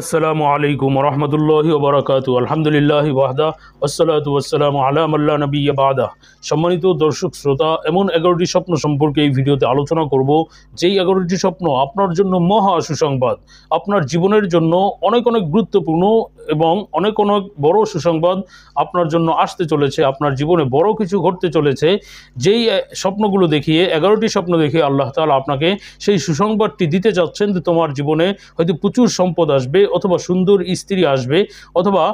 আসসালামু আলাইকুম রহমতুল্লাহি ওবরাকাত আলহামদুলিল্লাহ ওয়াহদা আসসালাতু আসসালামু আলামাল্লা নবী বাদা সম্মানিত দর্শক শ্রোতা এমন এগারোটি স্বপ্ন সম্পর্কে এই ভিডিওতে আলোচনা করব যেই এগারোটি স্বপ্ন আপনার জন্য মহা সুসংবাদ আপনার জীবনের জন্য অনেক অনেক গুরুত্বপূর্ণ এবং অনেক অনেক বড় সুসংবাদ আপনার জন্য আসতে চলেছে আপনার জীবনে বড় কিছু ঘটতে চলেছে যেই স্বপ্নগুলো দেখিয়ে এগারোটি স্বপ্ন দেখিয়ে আল্লাহ তালা আপনাকে সেই সুসংবাদটি দিতে যাচ্ছেন তোমার জীবনে হয়তো প্রচুর সম্পদ আসবে অথবা সুন্দর স্ত্রী আসবে অথবা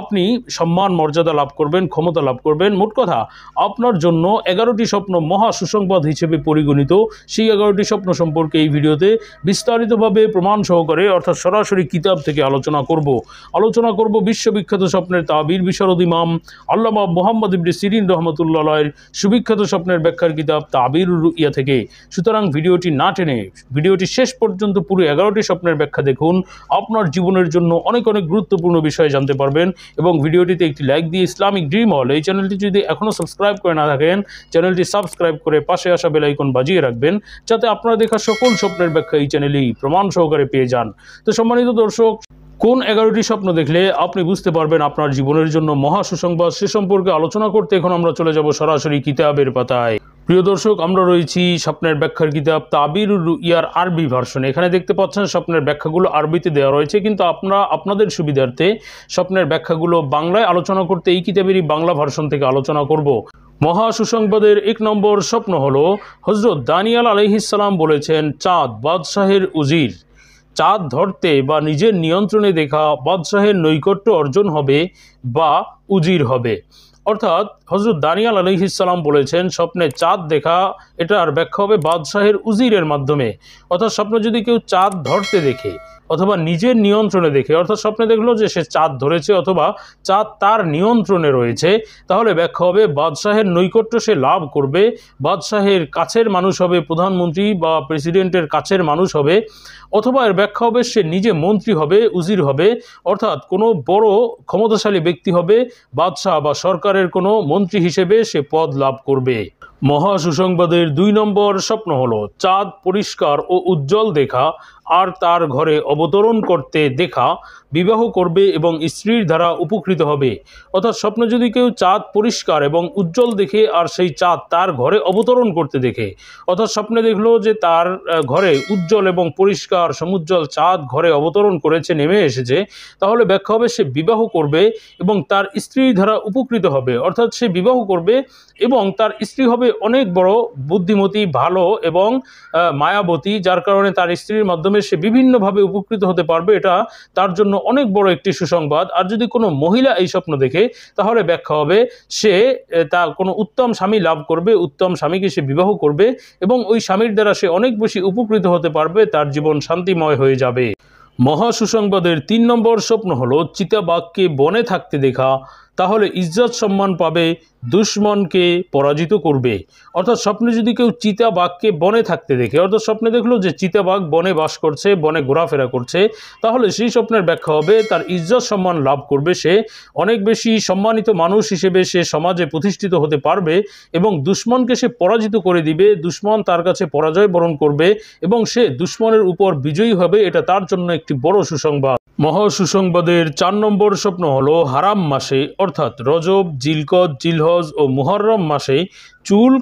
আপনি সম্মান মর্যাদা লাভ করবেন ক্ষমতা লাভ করবেন মোট কথা আপনার জন্য এগারোটি স্বপ্ন মহা সুসংবাদ হিসেবে পরিগণিত সেই এগারোটি স্বপ্ন সম্পর্কে এই ভিডিওতে বিস্তারিতভাবে প্রমাণ সহকারে অর্থাৎ সরাসরি কিতাব থেকে আলোচনা করব আলোচনা করব বিশ্ববিখ্যাত স্বপ্নের তাবির বিশরদ ইমাম আল্লামা মোহাম্মদ ইবরি সিরিন রহমতুল্লাহের সুবিখ্যাত স্বপ্নের ব্যাখ্যার কিতাব তাবির ইয়া থেকে সুতরাং ভিডিওটি না টেনে ভিডিওটি শেষ পর্যন্ত পুরো এগারোটি স্বপ্নের ব্যাখ্যা দেখুন আপনার জীবনের জন্য অনেক অনেক গুরুত্বপূর্ণ বিষয় জানতে পারবেন এবং ভিডিওটিতে একটি লাইক দিয়ে ইসলামিক ড্রিম হল এই চ্যানেলটি যদি এখনও সাবস্ক্রাইব করে না থাকেন চ্যানেলটি সাবস্ক্রাইব করে পাশে আসা বেলাইকন বাজিয়ে রাখবেন যাতে আপনারা দেখা সকল স্বপ্নের ব্যাখ্যা এই চ্যানেলেই প্রমাণ সহকারে পেয়ে যান তো সম্মানিত দর্শক কোন এগারোটি স্বপ্ন দেখলে আপনি বুঝতে পারবেন আপনার জীবনের জন্য মহা সুসংবাদ সে সম্পর্কে আলোচনা করতে এখন আমরা চলে যাব সরাসরি কিতাবের পাতায় প্রিয় দর্শক আমরা রয়েছি স্বপ্নের ব্যাখ্যার কিতাব তাবির ইয়ার আরবি ভার্সন এখানে দেখতে পাচ্ছেন স্বপ্নের ব্যাখ্যাগুলো আরবিতে দেওয়া রয়েছে কিন্তু আপনারা আপনাদের সুবিধার্থে স্বপ্নের ব্যাখ্যাগুলো বাংলায় আলোচনা করতে এই কিতাবেরই বাংলা ভার্সন থেকে আলোচনা করব মহা সুসংবাদের এক নম্বর স্বপ্ন হল হজরত দানিয়াল আলহিসাল্লাম বলেছেন চাঁদ বাদশাহের উজির চাঁদ ধরতে বা নিজের নিয়ন্ত্রণে দেখা বাদশাহের নৈকট্য অর্জন হবে বা উজির হবে অর্থাৎ হজরত দানিয়াল আলহিসাল্লাম বলেছেন স্বপ্নে চাঁদ দেখা এটার ব্যাখ্যা হবে বাদশাহের উজিরের মাধ্যমে অর্থাৎ স্বপ্ন যদি কেউ চাঁদ ধরতে দেখে অথবা নিজের নিয়ন্ত্রণে দেখে অর্থাৎ স্বপ্নে দেখলো যে সে চাঁদ ধরেছে অথবা চাঁদ তার নিয়ন্ত্রণে রয়েছে তাহলে ব্যাখ্যা হবে বাদশাহের নৈকট্য সে লাভ করবে বাদশাহের কাছের মানুষ হবে প্রধানমন্ত্রী বা প্রেসিডেন্টের কাছের মানুষ হবে অথবা এর ব্যাখ্যা হবে সে নিজে মন্ত্রী হবে উজির হবে অর্থাৎ কোনো বড় ক্ষমতাশালী ব্যক্তি হবে বাদশাহ বা সরকারের কোনো মন্ত্রী হিসেবে সে পদ লাভ করবে মহা সুসংবাদের দুই নম্বর স্বপ্ন হল চাঁদ পরিষ্কার ও উজ্জ্বল দেখা আর তার ঘরে অবতরণ করতে দেখা বিবাহ করবে এবং স্ত্রীর দ্বারা উপকৃত হবে অর্থাৎ স্বপ্ন যদি কেউ চাঁদ পরিষ্কার এবং উজ্জ্বল দেখে আর সেই চাঁদ তার ঘরে অবতরণ করতে দেখে অর্থাৎ স্বপ্নে দেখলো যে তার ঘরে উজ্জ্বল এবং পরিষ্কার সমুজ্জ্বল চাঁদ ঘরে অবতরণ করেছে নেমে এসেছে তাহলে ব্যাখ্যা হবে সে বিবাহ করবে এবং তার স্ত্রীর দ্বারা উপকৃত হবে অর্থাৎ সে বিবাহ করবে এবং তার স্ত্রী হবে অনেক বড় বুদ্ধিমতী ভালো এবং মায়াবতী যার কারণে তার স্ত্রীর মাধ্যমে মাধ্যমে সে বিভিন্নভাবে উপকৃত হতে পারবে এটা তার জন্য অনেক বড় একটি সুসংবাদ আর যদি কোনো মহিলা এই স্বপ্ন দেখে তাহলে ব্যাখ্যা হবে সে তা কোনো উত্তম স্বামী লাভ করবে উত্তম স্বামীকে সে বিবাহ করবে এবং ওই স্বামীর দ্বারা সে অনেক বেশি উপকৃত হতে পারবে তার জীবন শান্তিময় হয়ে যাবে মহা সুসংবাদের তিন নম্বর স্বপ্ন হলো চিতাবাঘকে বনে থাকতে দেখা তাহলে ইজ্জত সম্মান পাবে দুশ্মনকে পরাজিত করবে অর্থাৎ স্বপ্নে যদি কেউ চিতাবাঘকে বনে থাকতে দেখে অর্থাৎ স্বপ্নে দেখলো যে চিতা বাঘ বনে বাস করছে বনে ঘোরাফেরা করছে তাহলে সেই স্বপ্নের ব্যাখ্যা হবে তার ইজ্জত সম্মান লাভ করবে সে অনেক বেশি সম্মানিত মানুষ হিসেবে সে সমাজে প্রতিষ্ঠিত হতে পারবে এবং দুশ্মনকে সে পরাজিত করে দিবে দুশ্মন তার কাছে পরাজয় বরণ করবে এবং সে দুশ্মনের উপর বিজয়ী হবে এটা তার জন্য একটি বড় সুসংবাদ মহাসুসংবাদের চার নম্বর স্বপ্ন হল হারাম মাসে অর্থাৎ রজব জিলকদ জিলহজ ও মুহরম মাসে চুল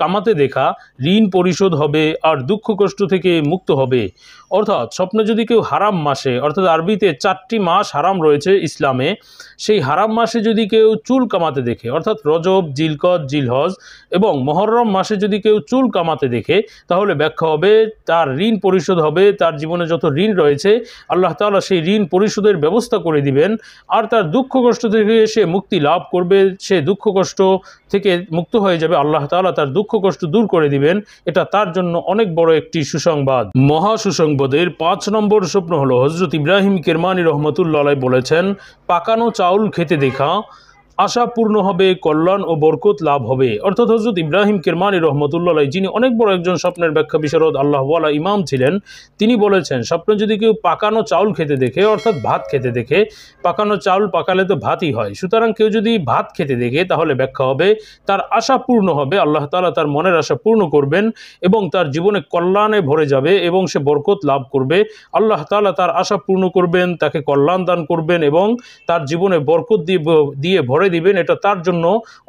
কামাতে দেখা ঋণ পরিশোধ হবে আর দুঃখ কষ্ট থেকে মুক্ত হবে অর্থাৎ স্বপ্নে যদি কেউ হারাম মাসে অর্থাৎ আরবিতে চারটি মাস হারাম রয়েছে ইসলামে সেই হারাম মাসে যদি কেউ চুল কামাতে দেখে অর্থাৎ রজব জিলকত জিলহজ এবং মহরম মাসে যদি কেউ চুল কামাতে দেখে তাহলে ব্যাখ্যা হবে তার ঋণ পরিশোধ হবে তার জীবনে যত ঋণ রয়েছে আল্লাহ তালা সেই ঋণ পরিশোধের ব্যবস্থা করে দিবেন আর তার দুঃখ কষ্ট থেকে সে মুক্তি লাভ করবে সে দুঃখ কষ্ট থেকে মুক্ত হয়ে যাবে আল্লাহ আল্লাহ তালা তার দুঃখ কষ্ট দূর করে দিবেন এটা তার জন্য অনেক বড় একটি সুসংবাদ মহা সুসংবাদের পাঁচ নম্বর স্বপ্ন হলো হজরত ইব্রাহিম কেরমানি রহমতুল্লাহ বলেছেন পাকানো চাউল খেতে দেখা আশা পূর্ণ হবে কল্যাণ ও বরকত লাভ হবে অর্থাৎ হজরত ইব্রাহিম কেরমানি রহমতুল্লাহ যিনি অনেক বড় একজন স্বপ্নের ব্যাখ্যা বিশারদ আল্লাহওয়ালা ইমাম ছিলেন তিনি বলেছেন স্বপ্নে যদি কেউ পাকানো চাউল খেতে দেখে অর্থাৎ ভাত খেতে দেখে পাকানো চাউল পাকালে তো ভাতই হয় সুতরাং কেউ যদি ভাত খেতে দেখে তাহলে ব্যাখ্যা হবে তার আশা পূর্ণ হবে আল্লাহ তালা তার মনের আশা পূর্ণ করবেন এবং তার জীবনে কল্যাণে ভরে যাবে এবং সে বরকত লাভ করবে আল্লাহ তালা তার আশা পূর্ণ করবেন তাকে কল্যাণ দান করবেন এবং তার জীবনে বরকত দিয়ে দিয়ে ভরে করে দিবেন এটা তার জন্য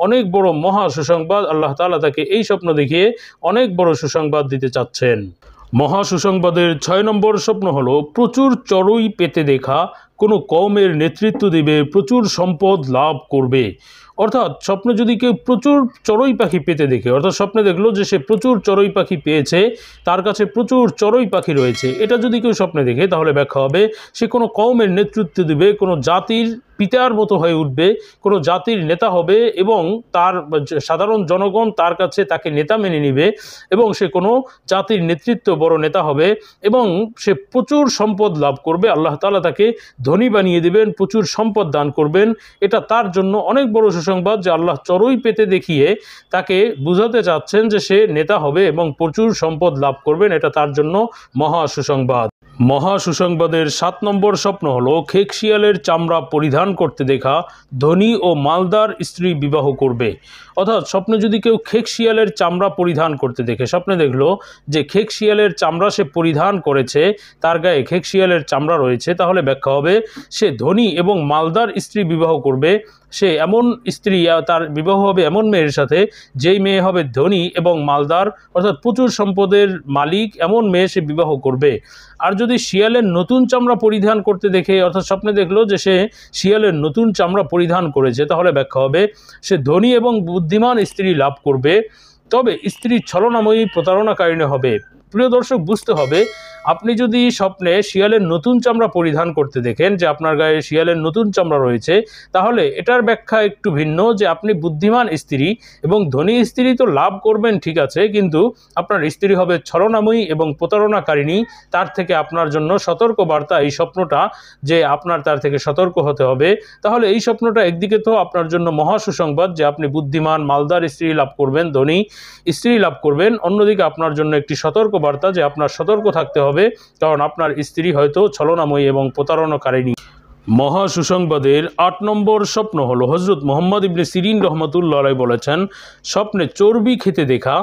অনেক বড় মহা সুসংবাদ আল্লাহ তালা তাকে এই স্বপ্ন দেখিয়ে অনেক বড় সুসংবাদ দিতে চাচ্ছেন মহা সুসংবাদের ছয় নম্বর স্বপ্ন হলো প্রচুর চড়ুই পেতে দেখা কোনো কমের নেতৃত্ব দিবে প্রচুর সম্পদ লাভ করবে অর্থাৎ স্বপ্নে যদি কেউ প্রচুর চড়ুই পাখি পেতে দেখে অর্থাৎ স্বপ্নে দেখলো যে সে প্রচুর চড়ুই পাখি পেয়েছে তার কাছে প্রচুর চড়ুই পাখি রয়েছে এটা যদি কেউ স্বপ্নে দেখে তাহলে ব্যাখ্যা হবে সে কোনো কমের নেতৃত্ব দেবে কোনো জাতির পিতার মতো হয়ে উঠবে কোনো জাতির নেতা হবে এবং তার সাধারণ জনগণ তার কাছে তাকে নেতা মেনে নিবে এবং সে কোনো জাতির নেতৃত্ব বড় নেতা হবে এবং সে প্রচুর সম্পদ লাভ করবে আল্লাহ তালা তাকে ধনী বানিয়ে দেবেন প্রচুর সম্পদ দান করবেন এটা তার জন্য অনেক বড় সুসংবাদ যে আল্লাহ চরই পেতে দেখিয়ে তাকে বুঝাতে চাচ্ছেন যে সে নেতা হবে এবং প্রচুর সম্পদ লাভ করবেন এটা তার জন্য মহা সুসংবাদ মহা সুসংবাদের সাত নম্বর স্বপ্ন হল খেকশিয়ালের চামড়া পরিধান করতে দেখা ধনী ও মালদার স্ত্রী বিবাহ করবে অর্থাৎ স্বপ্নে যদি কেউ খেকশিয়ালের চামড়া পরিধান করতে দেখে স্বপ্নে দেখল যে খেকশিয়ালের চামড়া সে পরিধান করেছে তার গায়ে খেকশিয়ালের চামড়া রয়েছে তাহলে ব্যাখ্যা হবে সে ধনী এবং মালদার স্ত্রী বিবাহ করবে সে এমন স্ত্রী তার বিবাহ হবে এমন মেয়ের সাথে যেই মেয়ে হবে ধনী এবং মালদার অর্থাৎ প্রচুর সম্পদের মালিক এমন মেয়ে সে বিবাহ করবে আর যদি শিয়ালের নতুন চামড়া পরিধান করতে দেখে অর্থাৎ স্বপ্নে দেখলো যে সে শিয়ালের নতুন চামড়া পরিধান করেছে তাহলে ব্যাখ্যা হবে সে ধনী এবং বুদ্ধিমান স্ত্রী লাভ করবে তবে স্ত্রীর ছলনাময়ী প্রতারণাকারিণী হবে প্রিয় দর্শক বুঝতে হবে আপনি যদি স্বপ্নে শিয়ালের নতুন চামড়া পরিধান করতে দেখেন যে আপনার গায়ে শিয়ালের নতুন চামড়া রয়েছে তাহলে এটার ব্যাখ্যা একটু ভিন্ন যে আপনি বুদ্ধিমান স্ত্রী এবং ধনী স্ত্রী তো লাভ করবেন ঠিক আছে কিন্তু আপনার স্ত্রী হবে ছলনাময়ী এবং প্রতারণাকারিণী তার থেকে আপনার জন্য সতর্ক বার্তা এই স্বপ্নটা যে আপনার তার থেকে সতর্ক হতে হবে তাহলে এই স্বপ্নটা একদিকে তো আপনার জন্য মহা সুসংবাদ যে আপনি বুদ্ধিমান মালদার স্ত্রী লাভ করবেন ধনী স্ত্রী লাভ করবেন অন্যদিকে আপনার জন্য একটি সতর্ক বার্তা যে আপনার সতর্ক থাকতে হবে কারণ আপনার স্ত্রী হয়তো ছলনাময়ী এবং প্রতারণাকারিণী মহা সুসংবাদের আট নম্বর স্বপ্ন হলো হজরত মোহাম্মদ ইবনে সিরিন রহমতুল্লাহ বলেছেন স্বপ্নে চর্বি খেতে দেখা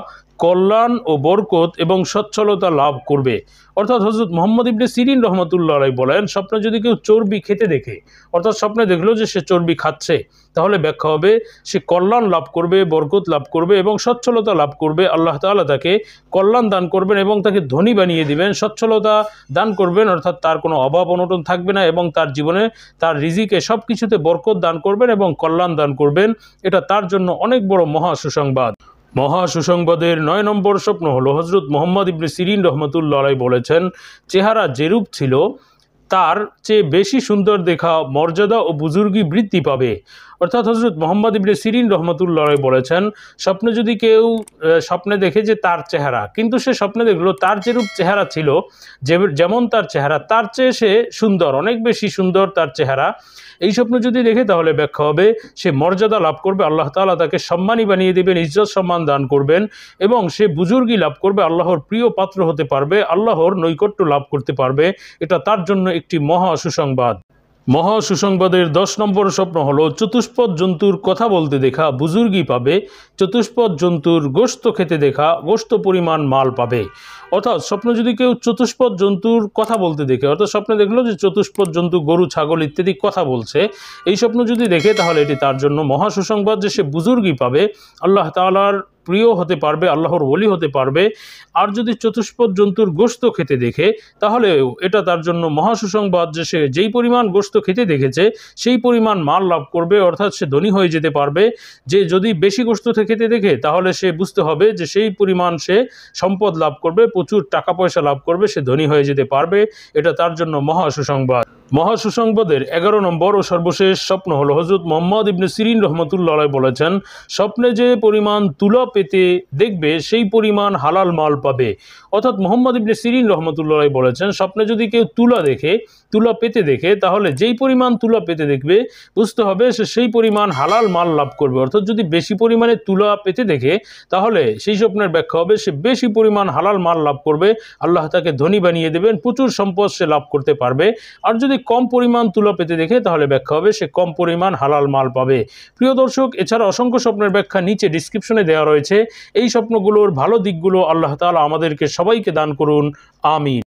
কল্যাণ ও বরকত এবং সচ্ছলতা লাভ করবে অর্থাৎ হজরত মোহাম্মদ ইবনে সিরিন রহমতুল্লাহ বলেন স্বপ্নে যদি কেউ চর্বি খেতে দেখে অর্থাৎ স্বপ্নে দেখলো যে সে চর্বি খাচ্ছে তাহলে ব্যাখ্যা হবে সে কল্যাণ লাভ করবে বরকত লাভ করবে এবং সচ্ছলতা লাভ করবে আল্লাহ তালা তাকে কল্যাণ দান করবেন এবং তাকে ধনী বানিয়ে দিবেন সচ্ছলতা দান করবেন অর্থাৎ তার কোনো অভাব অনটন থাকবে না এবং তার জীবনে তার রিজিকে সব কিছুতে বরকত দান করবেন এবং কল্যাণ দান করবেন এটা তার জন্য অনেক বড় মহা সুসংবাদ মহা সুসংবাদের নয় নম্বর স্বপ্ন হল হজরত মোহাম্মদ ইবনে সিরিন রহমতুল্লাহ বলেছেন চেহারা যেরূপ ছিল তার চেয়ে বেশি সুন্দর দেখা মর্যাদা ও বুজুর্গি বৃদ্ধি পাবে অর্থাৎ হজরত মোহাম্মদ ইবনে সিরিন রহমতুল্লাহ বলেছেন স্বপ্নে যদি কেউ স্বপ্নে দেখে যে তার চেহারা কিন্তু সে স্বপ্নে দেখলো তার যেরূপ চেহারা ছিল যেমন তার চেহারা তার চেয়ে সে সুন্দর অনেক বেশি সুন্দর তার চেহারা এই স্বপ্ন যদি দেখে তাহলে ব্যাখ্যা হবে সে মর্যাদা লাভ করবে আল্লাহ তালা তাকে সম্মানী বানিয়ে দেবেন ইজ্জত সম্মান দান করবেন এবং সে বুজুর্গি লাভ করবে আল্লাহর প্রিয় পাত্র হতে পারবে আল্লাহর নৈকট্য লাভ করতে পারবে এটা তার জন্য একটি মহা সুসংবাদ মহা সুসংবাদের দশ নম্বর স্বপ্ন হল চতুষ্পদ জন্তুর কথা বলতে দেখা বুজুর্গি পাবে চতুষ্পদ জন্তুর গোস্ত খেতে দেখা গোস্ত পরিমাণ মাল পাবে অর্থাৎ স্বপ্ন যদি কেউ চতুষ্পদ জন্তুর কথা বলতে দেখে অর্থাৎ স্বপ্নে দেখলো যে চতুষ্পদ জন্তু গরু ছাগল ইত্যাদি কথা বলছে এই স্বপ্ন যদি দেখে তাহলে এটি তার জন্য মহা সুসংবাদ যে সে বুজুর্গি পাবে আল্লাহ তালার প্রিয় হতে পারবে আল্লাহর ওলি হতে পারবে আর যদি চতুষ্পদ জন্তুর গোস্ত খেতে দেখে তাহলে এটা তার জন্য মহাসুসংবাদ যে সে যেই পরিমাণ গোস্ত খেতে দেখেছে সেই পরিমাণ মাল লাভ করবে অর্থাৎ সে ধনী হয়ে যেতে পারবে যে যদি বেশি গোস্ত খেতে দেখে তাহলে সে বুঝতে হবে যে সেই পরিমাণ সে সম্পদ লাভ করবে প্রচুর টাকা পয়সা লাভ করবে সে ধনী হয়ে যেতে পারবে এটা তার জন্য মহা সুসংবাদ মহাসুসংবাদের এগারো নম্বর ও সর্বশেষ স্বপ্ন হল হজরত মোহাম্মদ ইবনে সিরিন রহমতুল্লাহ বলেছেন স্বপ্নে যে পরিমাণ তুলা পেতে দেখবে সেই পরিমাণ হালাল মাল পাবে অর্থাৎ মোহাম্মদ ইবনে সিরিন রহমতুল্লাহ বলেছেন স্বপ্নে যদি কেউ তুলা দেখে তুলা পেতে দেখে তাহলে যেই পরিমাণ তুলা পেতে দেখবে বুঝতে হবে সে সেই পরিমাণ হালাল মাল লাভ করবে অর্থাৎ যদি বেশি পরিমাণে তুলা পেতে দেখে তাহলে সেই স্বপ্নের ব্যাখ্যা হবে সে বেশি পরিমাণ হালাল মাল লাভ করবে আল্লাহ তাকে ধনী বানিয়ে দেবেন প্রচুর সম্পদ সে লাভ করতে পারবে আর যদি কম পরিমাণ তুলা পেতে দেখে তাহলে ব্যাখ্যা হবে সে কম পরিমাণ হালাল মাল পাবে প্রিয় দর্শক এছাড়া অসংখ্য স্বপ্নের ব্যাখ্যা নিচে ডিসক্রিপশনে দেওয়া রয়েছে এই স্বপ্নগুলোর ভালো দিকগুলো আল্লাহ তালা আমাদেরকে সবাইকে দান করুন আমিন